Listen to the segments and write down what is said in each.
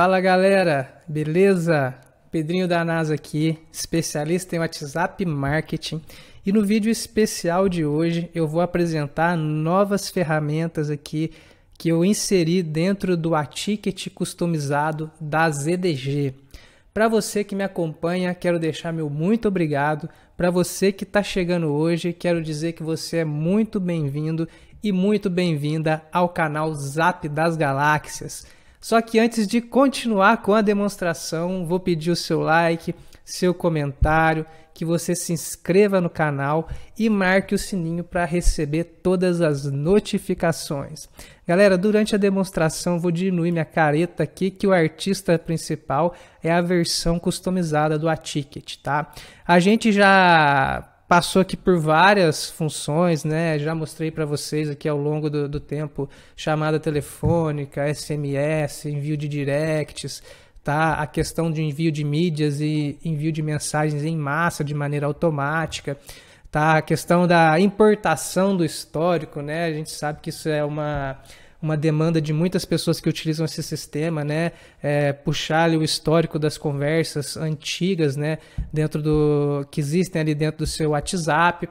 Fala galera, beleza? Pedrinho da NASA aqui, especialista em WhatsApp Marketing, e no vídeo especial de hoje eu vou apresentar novas ferramentas aqui que eu inseri dentro do Aticket customizado da ZDG. Para você que me acompanha, quero deixar meu muito obrigado. Para você que está chegando hoje, quero dizer que você é muito bem-vindo e muito bem-vinda ao canal Zap das Galáxias. Só que antes de continuar com a demonstração, vou pedir o seu like, seu comentário, que você se inscreva no canal e marque o sininho para receber todas as notificações. Galera, durante a demonstração vou diminuir minha careta aqui, que o artista principal é a versão customizada do A-Ticket, tá? A gente já passou aqui por várias funções, né? Já mostrei para vocês aqui ao longo do, do, tempo chamada telefônica, SMS, envio de directs, tá? A questão de envio de mídias e envio de mensagens em massa de maneira automática, tá? A questão da importação do histórico, né? A gente sabe que isso é uma uma demanda de muitas pessoas que utilizam esse sistema, né? É, puxar ali o histórico das conversas antigas, né? Dentro do que existem ali dentro do seu WhatsApp.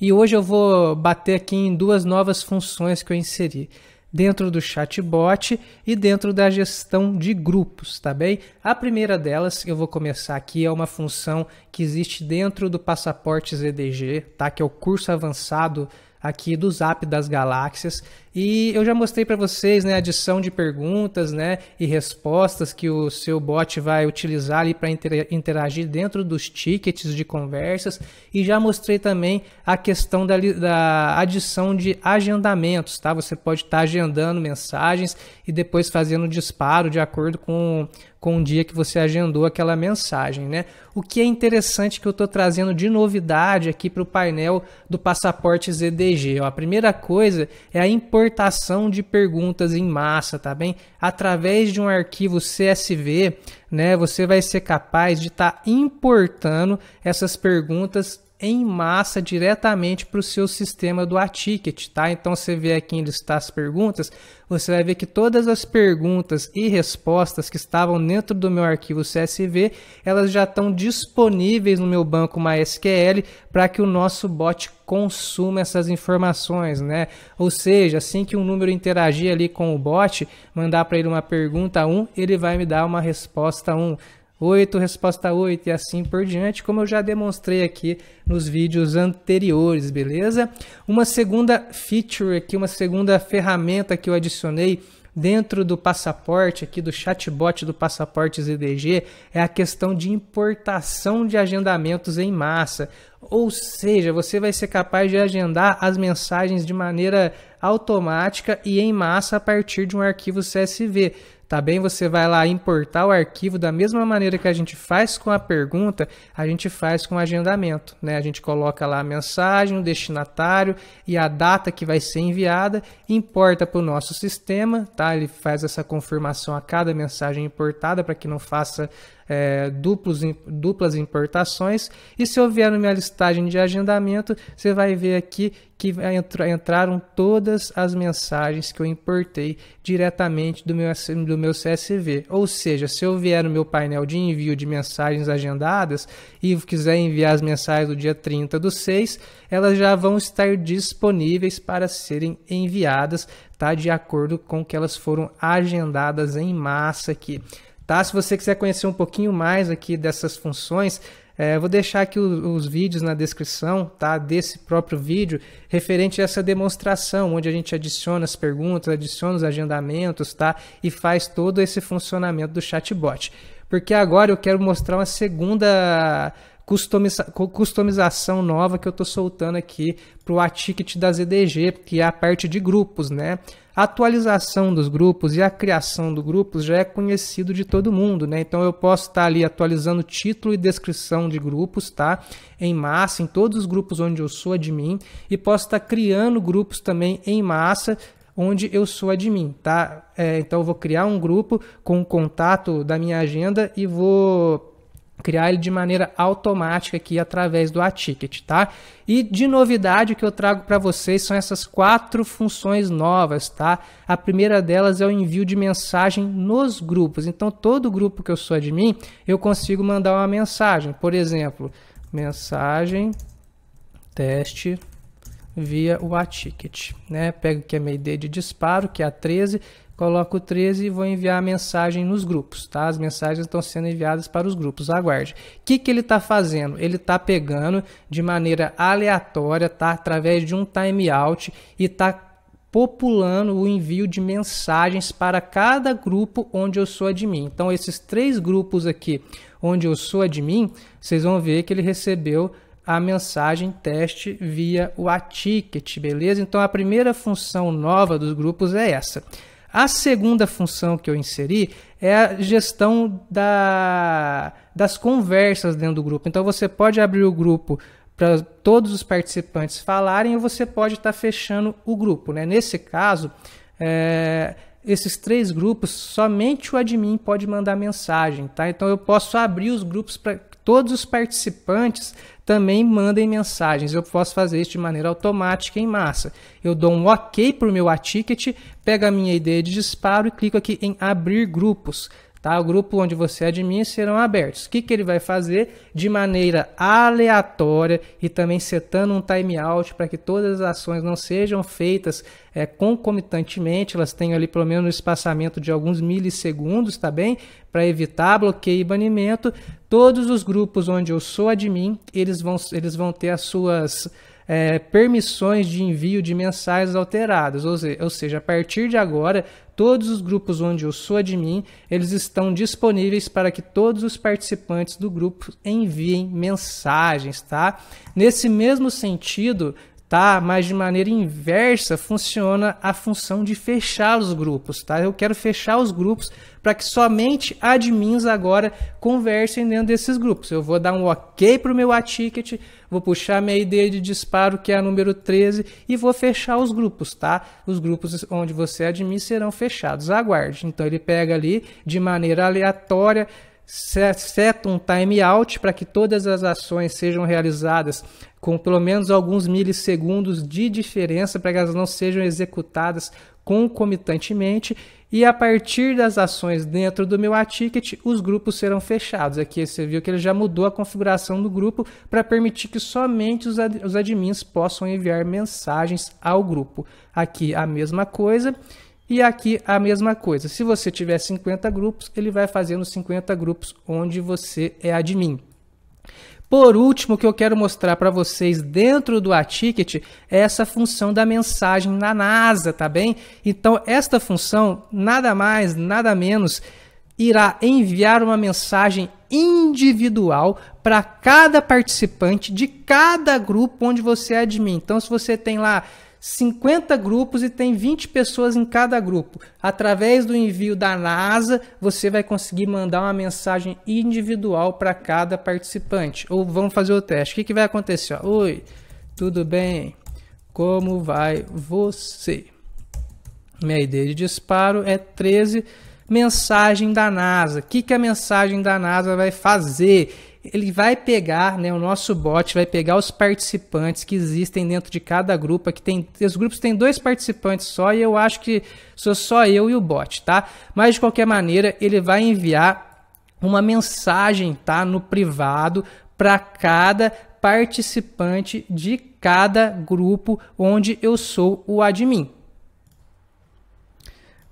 E hoje eu vou bater aqui em duas novas funções que eu inseri dentro do chatbot e dentro da gestão de grupos, tá bem? A primeira delas, eu vou começar aqui, é uma função que existe dentro do passaporte ZDG, tá? Que é o curso avançado aqui do Zap das Galáxias, e eu já mostrei para vocês né, a adição de perguntas né, e respostas que o seu bot vai utilizar ali para interagir dentro dos tickets de conversas. E já mostrei também a questão da, da adição de agendamentos. Tá? Você pode estar tá agendando mensagens e depois fazendo disparo de acordo com, com o dia que você agendou aquela mensagem, né? O que é interessante que eu estou trazendo de novidade aqui para o painel do passaporte ZDG. Ó, a primeira coisa é a importância importação de perguntas em massa, tá bem? Através de um arquivo CSV, né, você vai ser capaz de estar tá importando essas perguntas em massa diretamente para o seu sistema do Aticket, tá? Então você vê aqui em listar as perguntas, você vai ver que todas as perguntas e respostas que estavam dentro do meu arquivo CSV, elas já estão disponíveis no meu banco MySQL para que o nosso bot consuma essas informações, né? Ou seja, assim que um número interagir ali com o bot, mandar para ele uma pergunta 1, ele vai me dar uma resposta 1. 8, resposta 8 e assim por diante, como eu já demonstrei aqui nos vídeos anteriores, beleza? Uma segunda feature aqui, uma segunda ferramenta que eu adicionei dentro do passaporte aqui do chatbot do passaporte ZDG é a questão de importação de agendamentos em massa. Ou seja, você vai ser capaz de agendar as mensagens de maneira automática e em massa a partir de um arquivo CSV tá bem? Você vai lá importar o arquivo da mesma maneira que a gente faz com a pergunta, a gente faz com o agendamento, né? A gente coloca lá a mensagem, o destinatário e a data que vai ser enviada, importa para o nosso sistema, tá? Ele faz essa confirmação a cada mensagem importada para que não faça é, duplos, duplas importações. E se eu vier na minha listagem de agendamento, você vai ver aqui que entraram todas as mensagens que eu importei diretamente do meu, do meu CSV. Ou seja, se eu vier no meu painel de envio de mensagens agendadas e quiser enviar as mensagens do dia 30 do 6, elas já vão estar disponíveis para serem enviadas, tá? De acordo com que elas foram agendadas em massa aqui. Tá? Se você quiser conhecer um pouquinho mais aqui dessas funções, é, vou deixar aqui os, os, vídeos na descrição tá? desse próprio vídeo, referente a essa demonstração, onde a gente adiciona as perguntas, adiciona os agendamentos tá? e faz todo esse funcionamento do chatbot. Porque agora eu quero mostrar uma segunda customiza customização nova que eu estou soltando aqui para o ticket da ZDG, que é a parte de grupos, né? A atualização dos grupos e a criação do grupos já é conhecido de todo mundo, né? Então eu posso estar tá ali atualizando título e descrição de grupos, tá? Em massa, em todos os grupos onde eu sou admin e posso estar tá criando grupos também em massa onde eu sou admin, tá? É, então eu vou criar um grupo com o contato da minha agenda e vou criar ele de maneira automática aqui através do Aticket, tá? E de novidade que eu trago para vocês são essas quatro funções novas, tá? A primeira delas é o envio de mensagem nos grupos. Então, todo grupo que eu sou admin, eu consigo mandar uma mensagem. Por exemplo, mensagem teste via o Aticket, né? Pego aqui a minha ID de disparo, que é a 13, coloco 13 e vou enviar a mensagem nos grupos, tá? As mensagens estão sendo enviadas para os grupos, aguarde. O que, que ele está fazendo? Ele está pegando de maneira aleatória, tá? Através de um timeout e está populando o envio de mensagens para cada grupo onde eu sou admin. Então, esses três grupos aqui onde eu sou admin, vocês vão ver que ele recebeu a mensagem teste via o aticket, beleza? Então, a primeira função nova dos grupos é essa a segunda função que eu inseri é a gestão da, das conversas dentro do grupo. Então você pode abrir o grupo para todos os participantes falarem ou você pode estar tá fechando o grupo. Né? Nesse caso, é, esses três grupos, somente o admin pode mandar mensagem, tá? Então eu posso abrir os grupos para todos os participantes também mandem mensagens. Eu posso fazer isso de maneira automática em massa. Eu dou um OK para o meu A-Ticket, pego a minha ideia de disparo e clico aqui em abrir grupos. Tá? O grupo onde você admin é serão abertos. O que, que ele vai fazer? De maneira aleatória e também setando um timeout para que todas as ações não sejam feitas é, concomitantemente, elas tenham ali pelo menos um espaçamento de alguns milissegundos, tá bem? Para evitar bloqueio e banimento. Todos os grupos onde eu sou admin, eles vão, eles vão ter as suas. É, permissões de envio de mensagens alteradas, ou seja, a partir de agora Todos os grupos onde eu sou admin, eles estão disponíveis para que todos os participantes do grupo enviem mensagens, tá? Nesse mesmo sentido, tá? Mas de maneira inversa funciona a função de fechar os grupos, tá? Eu quero fechar os grupos para que somente admins agora conversem dentro desses grupos. Eu vou dar um OK para o meu A-Ticket vou puxar minha ID de disparo, que é a número 13, e vou fechar os grupos, tá? Os grupos onde você é admin serão fechados. Aguarde. Então ele pega ali de maneira aleatória seta um time out para que todas as ações sejam realizadas com pelo menos alguns milissegundos de diferença para que elas não sejam executadas concomitantemente e a partir das ações dentro do meu Aticket, os grupos serão fechados. Aqui você viu que ele já mudou a configuração do grupo para permitir que somente os, ad os admins possam enviar mensagens ao grupo. Aqui a mesma coisa. E aqui a mesma coisa. Se você tiver 50 grupos, ele vai fazendo 50 grupos onde você é admin. Por último, o que eu quero mostrar para vocês dentro do A-Ticket é essa função da mensagem na NASA, tá bem? Então, esta função, nada mais, nada menos, irá enviar uma mensagem individual para cada participante de cada grupo onde você é admin. Então, se você tem lá 50 grupos e tem 20 pessoas em cada grupo. Através do envio da NASA, você vai conseguir mandar uma mensagem individual para cada participante. Ou vamos fazer o teste. O que, que vai acontecer? Oi, tudo bem? Como vai você? Minha ideia de disparo é 13. Mensagem da NASA. O que, que a mensagem da NASA vai fazer? ele vai pegar, né, o nosso bot vai pegar os participantes que existem dentro de cada grupo, que tem, os grupos tem dois participantes só e eu acho que sou só eu e o bot, tá? Mas de qualquer maneira, ele vai enviar uma mensagem, tá, no privado para cada participante de cada grupo onde eu sou o admin.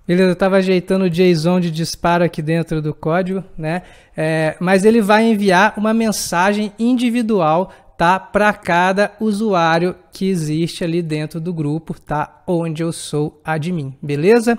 Beleza, eu estava ajeitando o JSON de disparo aqui dentro do código, né? É, mas ele vai enviar uma mensagem individual, tá? Para cada usuário que existe ali dentro do grupo, tá? Onde eu sou admin, beleza?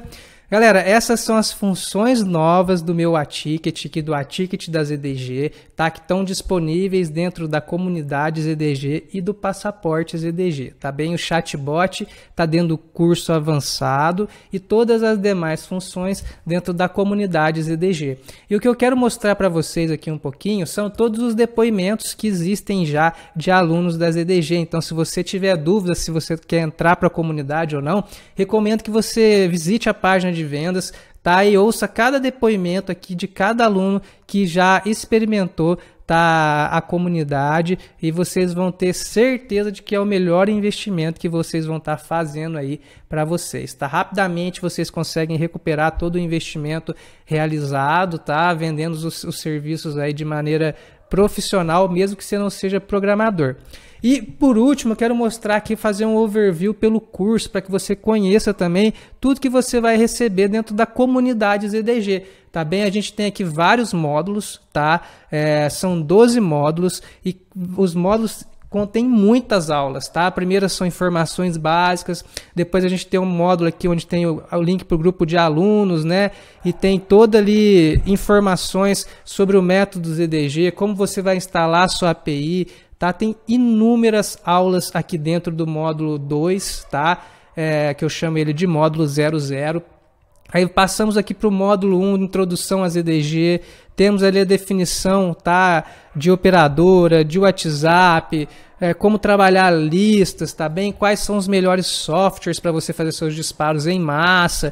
Galera, essas são as funções novas do meu Aticket que do Aticket da ZDG, tá? Que estão disponíveis dentro da comunidade ZDG e do passaporte ZDG, tá bem? O chatbot tá dentro do curso avançado e todas as demais funções dentro da comunidade ZDG. E o que eu quero mostrar para vocês aqui um pouquinho são todos os depoimentos que existem já de alunos da ZDG. Então, se você tiver dúvida se você quer entrar para a comunidade ou não, recomendo que você visite a página de vendas, tá? E ouça cada depoimento aqui de cada aluno que já experimentou tá a comunidade e vocês vão ter certeza de que é o melhor investimento que vocês vão estar tá fazendo aí para vocês, tá? Rapidamente vocês conseguem recuperar todo o investimento realizado, tá? Vendendo os, os serviços aí de maneira profissional, mesmo que você não seja programador. E por último, quero mostrar aqui, fazer um overview pelo curso, para que você conheça também tudo que você vai receber dentro da comunidade ZDG. Tá bem? A gente tem aqui vários módulos, tá? É, são 12 módulos e os módulos contém muitas aulas, tá? A primeira são informações básicas, depois a gente tem um módulo aqui onde tem o, o link para o grupo de alunos, né? E tem toda ali informações sobre o método ZDG, como você vai instalar a sua API, tá? Tem inúmeras aulas aqui dentro do módulo 2, tá? É, que eu chamo ele de módulo 00. Aí passamos aqui para o módulo 1, introdução às EDG, temos ali a definição tá, de operadora, de WhatsApp, é, como trabalhar listas, tá bem? Quais são os melhores softwares para você fazer seus disparos em massa.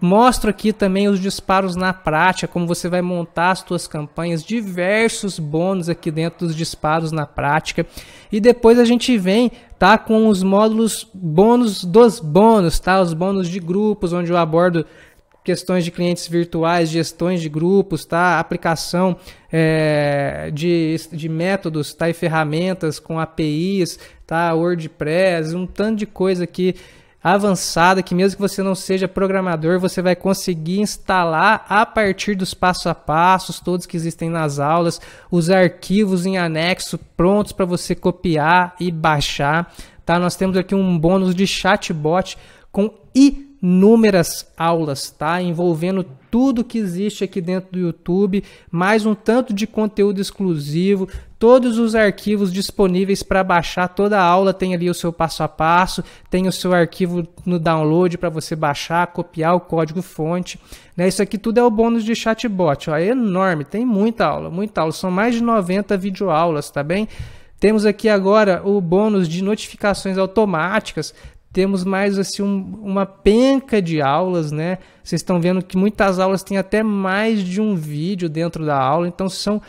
Mostro aqui também os disparos na prática, como você vai montar as suas campanhas, diversos bônus aqui dentro dos disparos na prática. E depois a gente vem tá com os módulos bônus dos bônus, tá? Os bônus de grupos, onde eu abordo questões de clientes virtuais, gestões de grupos, tá? aplicação é, de, de métodos tá? e ferramentas com APIs, tá? WordPress, um tanto de coisa aqui avançada que mesmo que você não seja programador, você vai conseguir instalar a partir dos passo a passos todos que existem nas aulas, os arquivos em anexo prontos para você copiar e baixar, tá? Nós temos aqui um bônus de chatbot com inúmeras aulas, tá? Envolvendo tudo que existe aqui dentro do YouTube, mais um tanto de conteúdo exclusivo, todos os arquivos disponíveis para baixar. Toda aula tem ali o seu passo a passo, tem o seu arquivo no download para você baixar, copiar o código fonte. Né? Isso aqui tudo é o bônus de chatbot, ó, é enorme, tem muita aula, muita aula. São mais de 90 videoaulas, tá bem? Temos aqui agora o bônus de notificações automáticas. Temos mais assim um, uma penca de aulas, né? Vocês estão vendo que muitas aulas têm até mais de um vídeo dentro da aula, então são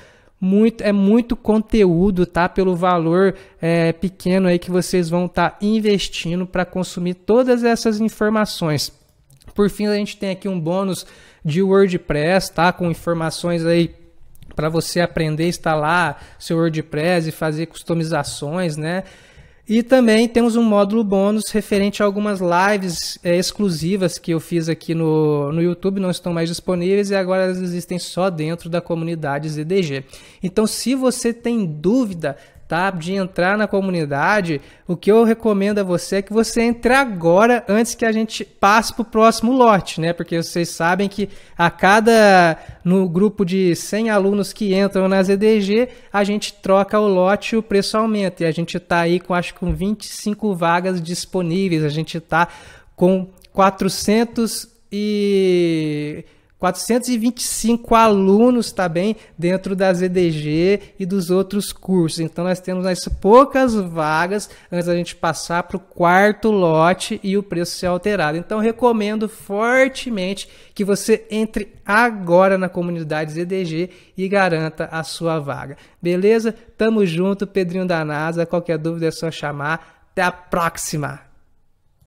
muito, é muito conteúdo, tá? Pelo valor é, pequeno aí que vocês vão estar tá investindo para consumir todas essas informações. Por fim, a gente tem aqui um bônus de WordPress, tá? Com informações aí para você aprender a instalar seu WordPress e fazer customizações, né? E também temos um módulo bônus referente a algumas lives é, exclusivas que eu fiz aqui no, no YouTube, não estão mais disponíveis e agora elas existem só dentro da comunidade ZDG. Então, se você tem dúvida, tá? de entrar na comunidade, o que eu recomendo a você é que você entre agora antes que a gente passe para o próximo lote, né? Porque vocês sabem que a cada no grupo de 100 alunos que entram na ZDG, a gente troca o lote e o preço aumenta. E a gente está aí com acho que com 25 vagas disponíveis. A gente está com 400 e 425 alunos também tá dentro das EDG e dos outros cursos. Então nós temos as poucas vagas antes da gente passar para o quarto lote e o preço ser alterado. Então recomendo fortemente que você entre agora na comunidade EDG e garanta a sua vaga. Beleza? Tamo junto, Pedrinho da NASA. Qualquer dúvida é só chamar. Até a próxima!